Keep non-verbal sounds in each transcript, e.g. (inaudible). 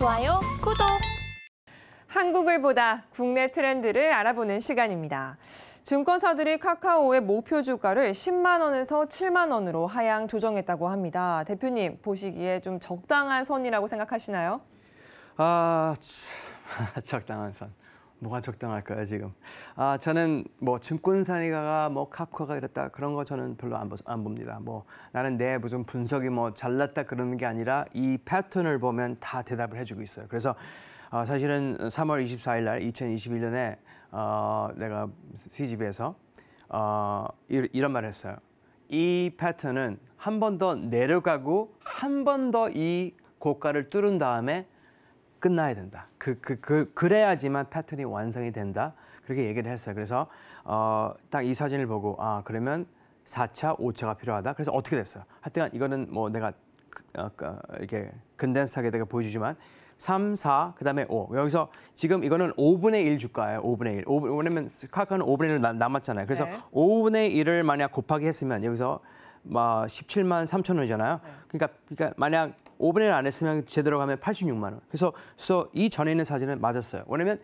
좋아요, 구독! 한국을 보다 국내 트렌드를 알아보는 시간입니다. 증권사들이 카카오의 목표 주가를 10만 원에서 7만 원으로 하향 조정했다고 합니다. 대표님, 보시기에 좀 적당한 선이라고 생각하시나요? 아, 참, (laughs) 적당한 선. 뭐가 적당할까요 지금? 아 저는 뭐 증권사니가 뭐 카카오가 이랬다 그런 거 저는 별로 안, 보, 안 봅니다. 뭐 나는 내 무슨 분석이 뭐 잘났다 그러는 게 아니라 이 패턴을 보면 다 대답을 해주고 있어요. 그래서 어, 사실은 3월 24일 날 2021년에 어, 내가 CGV에서 어, 이런 말을 했어요. 이 패턴은 한 번 더 내려가고 한 번 더 이 고가를 뚫은 다음에 끝나야 된다. 그, 그, 그, 그래야지만 패턴이 완성이 된다. 그렇게 얘기를 했어요. 그래서 어, 딱이 사진을 보고 아 그러면 4차, 5차가 필요하다. 그래서 어떻게 됐어요? 하여튼 이거는 뭐 내가 그, 어, 그, 이렇게 근덴스하게 내가 보여주지만 3, 4, 그 다음에 5. 여기서 지금 이거는 5분의 1 주가예요. 5분의 1. 5분, 왜냐면 카카는 5분의 1 남았잖아요. 그래서 네. 5분의 1을 만약 곱하기 했으면 여기서 17만 뭐 3천 원이잖아요. 네. 그러니까, 그러니까 만약 5분의 1 안 했으면 제대로 가면 86만 원. 그래서, 그래서 이 전에 있는 사진은 맞았어요. 왜냐면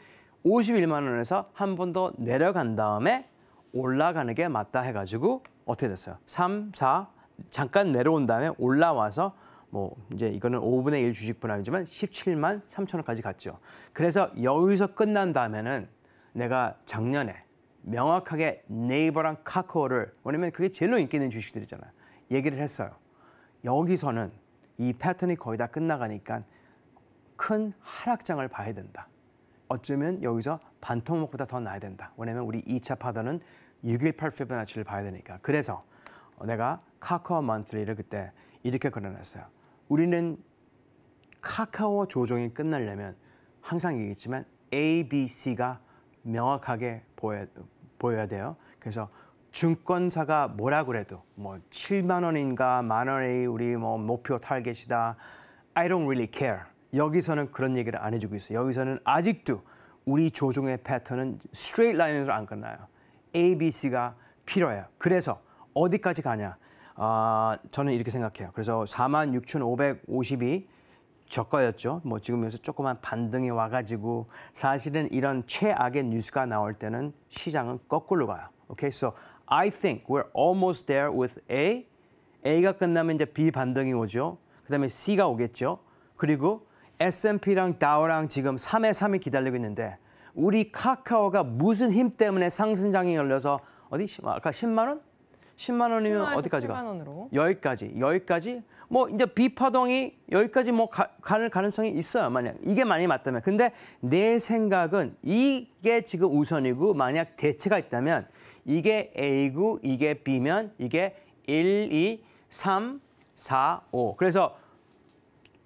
51만 원에서 한 번 더 내려간 다음에 올라가는 게 맞다 해가지고 어떻게 됐어요? 3, 4 잠깐 내려온 다음에 올라와서 뭐 이제 이거는 5분의 1 주식 분할이지만 17만 3천 원까지 갔죠. 그래서 여기서 끝난 다음에는 내가 작년에 명확하게 네이버랑 카카오를 왜냐면 그게 제일 인기 있는 주식들이잖아요. 얘기를 했어요. 여기서는 이 패턴이 거의 다 끝나가니까 큰 하락장을 봐야 된다. 어쩌면 여기서 반토막보다 더 나야 된다. 왜냐면 우리 2차 파더는 618 피보나치를 봐야 되니까. 그래서 내가 카카오 만트리를 그때 이렇게 걸어놨어요. 우리는 카카오 조정이 끝나려면 항상 얘기했지만 A, B, C가 명확하게 보여, 보여야 돼요. 그래서 증권사가 뭐라 그래도 뭐 7만 원인가 만 원의 우리 뭐 목표 타겟이다. I don't really care. 여기서는 그런 얘기를 안 해주고 있어요. 여기서는 아직도 우리 조종의 패턴은 스트레이트 라인으로 안 끝나요. A, B, C가 필요해요. 그래서 어디까지 가냐? 아, 저는 이렇게 생각해요. 그래서 46,550이 저가였죠. 뭐 지금 여기서 조그만 반등이 와가지고 사실은 이런 최악의 뉴스가 나올 때는 시장은 거꾸로 가요. 오케이, okay? so I think we're almost there with A. A가 끝나면 이제 B 반등이 오죠. 그다음에 C가 오겠죠. 그리고 S&P랑 다우랑 지금 3의 3이 기다리고 있는데 우리 카카오가 무슨 힘 때문에 상승장이 열려서 어디 아까 10만 원? 10만 원이면 어디까지 가? 여기까지. 여기까지. 뭐 이제 비파동이 여기까지 뭐 가, 갈 가능성이 있어요. 만약 이게 많이 맞다면. 근데 내 생각은 이게 지금 우선이고 만약 대체가 있다면 이게 A고 이게 B면 이게 1, 2, 3, 4, 5. 그래서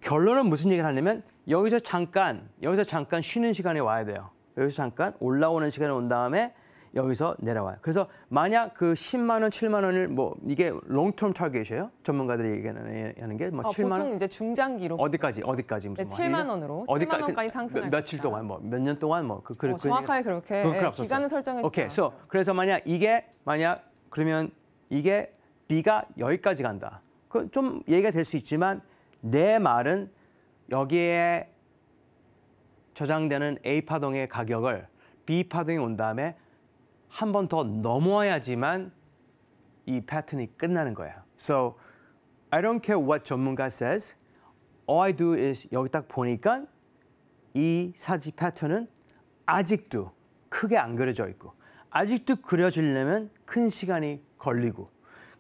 결론은 무슨 얘기를 하냐면 여기서 잠깐, 여기서 잠깐 쉬는 시간에 와야 돼요. 여기서 잠깐 올라오는 시간에 온 다음에 여기서 내려와요. 그래서 만약 그 10만 원, 7만 원을 뭐 이게 롱텀 타겟이에요. 전문가들이 얘기하는 게뭐 아, 어, 7만 보통 원. 이제 중장기로 어디까지 어디까지 무슨 네, 7만 뭐 원으로 어디까, 7만 그 원까지 상승할 며, 며칠 동안 뭐 몇 년 동안 뭐 그 그, 어, 그, 정확하게 그, 그렇게 예, 기간을 설정했어요. 오케이. So, 그래서 만약 이게 만약 그러면 이게 B가 여기까지 간다. 그 좀 얘기가 될 수 있지만 내 말은 여기에 저장되는 A 파동의 가격을 B 파동이 온 다음에 한번더 넘어야지만 와이 패턴이 끝나는 거야. So I don't care what 전문가 says. All I do is 여기 딱 보니까 이 사지 패턴은 아직도 크게 안 그려져 있고 아직도 그려지려면 큰 시간이 걸리고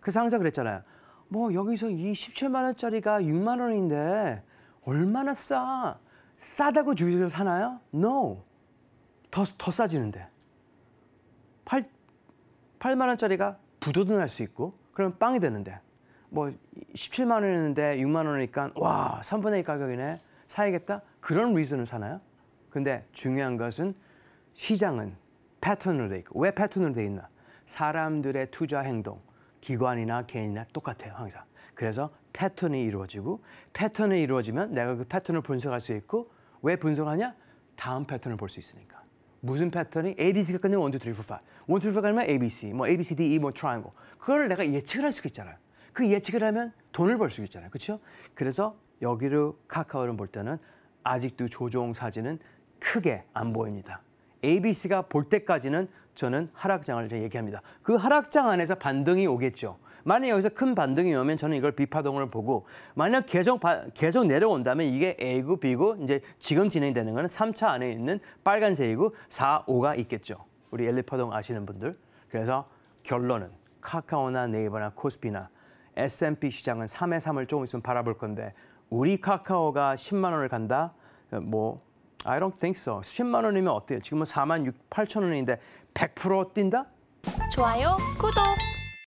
그래서 항상 그랬잖아요. 뭐 여기서 이 17만 원짜리가 6만 원인데 얼마나 싸? 싸다고 주위에 사나요? No. 더, 더 싸지는데. 팔 8만 원짜리가 부도등할수 있고 그러면 빵이 되는데 뭐 17만 원이었는데 6만 원이니까 와 3분의 1 가격이네 사야겠다 그런 리즌을 사나요? 근데 중요한 것은 시장은 패턴으로 돼 있고 왜 패턴으로 돼 있나? 사람들의 투자 행동 기관이나 개인이나 똑같아요 항상 그래서 패턴이 이루어지고 패턴이 이루어지면 내가 그 패턴을 분석할 수 있고 왜 분석하냐? 다음 패턴을 볼 수 있으니까 무슨 패턴이 A, B, C가 끝나면 1, 2, 3, 4, 5. 1, 2, 3, 4 가면 A, B, C, 뭐 A, B, C, D, E, 뭐 triangle. 그걸 내가 예측을 할 수 있잖아요. 그 예측을 하면 돈을 벌 수 있잖아요. 그렇죠? 그래서 여기로 카카오를 볼 때는 아직도 조종 사진은 크게 안 보입니다. A, B, C가 볼 때까지는 저는 하락장을 얘기합니다. 그 하락장 안에서 반등이 오겠죠. 만약 여기서 큰 반등이 오면 저는 이걸 비파동을 보고 만약 계속 바, 계속 내려온다면 이게 A고 B고 이제 지금 진행되는 거는 3차 안에 있는 빨간색이고 4, 5가 있겠죠. 우리 엘리파동 아시는 분들. 그래서 결론은 카카오나 네이버나 코스피나 S&P 시장은 3의 3을 조금 있으면 바라볼 건데 우리 카카오가 10만 원을 간다? 뭐 I don't think so. 10만 원이면 어때요? 지금은 4만 6, 8천 원인데 100% 뛴다? 좋아요, 구독!